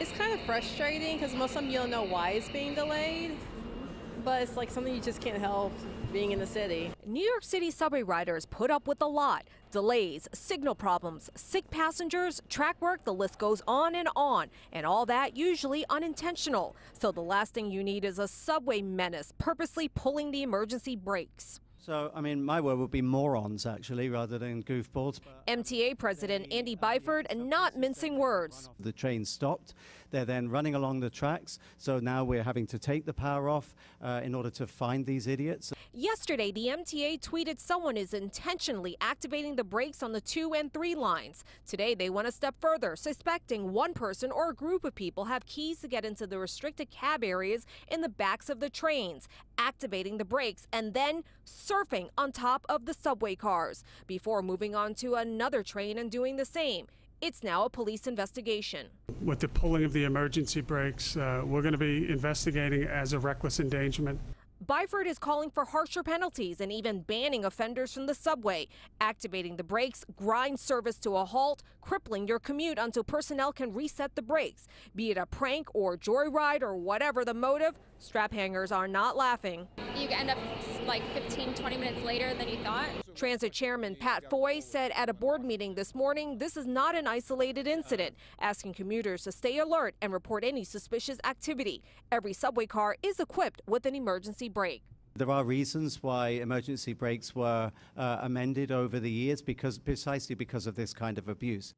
It's kind of frustrating because most of them you don't know why it's being delayed, but it's like something you just can't help being in the city. New York City subway riders put up with a lot. Delays, signal problems, sick passengers, track work, the list goes on and on. And all that usually unintentional. So the last thing you need is a subway menace purposely pulling the emergency brakes. So, I mean, my word would be morons, actually, rather than goofballs. MTA President Andy Byford not mincing words. The train stopped. They're then running along the tracks. So now we're having to take the power off uh, in order to find these idiots. Yesterday, the MTA tweeted someone is intentionally activating the brakes on the 2 and 3 lines. Today, they went a step further, suspecting one person or a group of people have keys to get into the restricted cab areas in the backs of the trains, activating the brakes, and then surfing on top of the subway cars before moving on to another train and doing the same. It's now a police investigation. With the pulling of the emergency brakes, uh, we're going to be investigating as a reckless endangerment. Byford is calling for harsher penalties and even banning offenders from the subway. Activating the brakes grinds service to a halt, crippling your commute until personnel can reset the brakes. Be it a prank or joyride or whatever the motive, strap hangers are not laughing. You end up like 15, 20 minutes later than you thought. Transit Chairman Pat Foy said at a board meeting this morning this is not an isolated incident, asking commuters to stay alert and report any suspicious activity. Every subway car is equipped with an emergency brake. There are reasons why emergency brakes were uh, amended over the years because precisely because of this kind of abuse.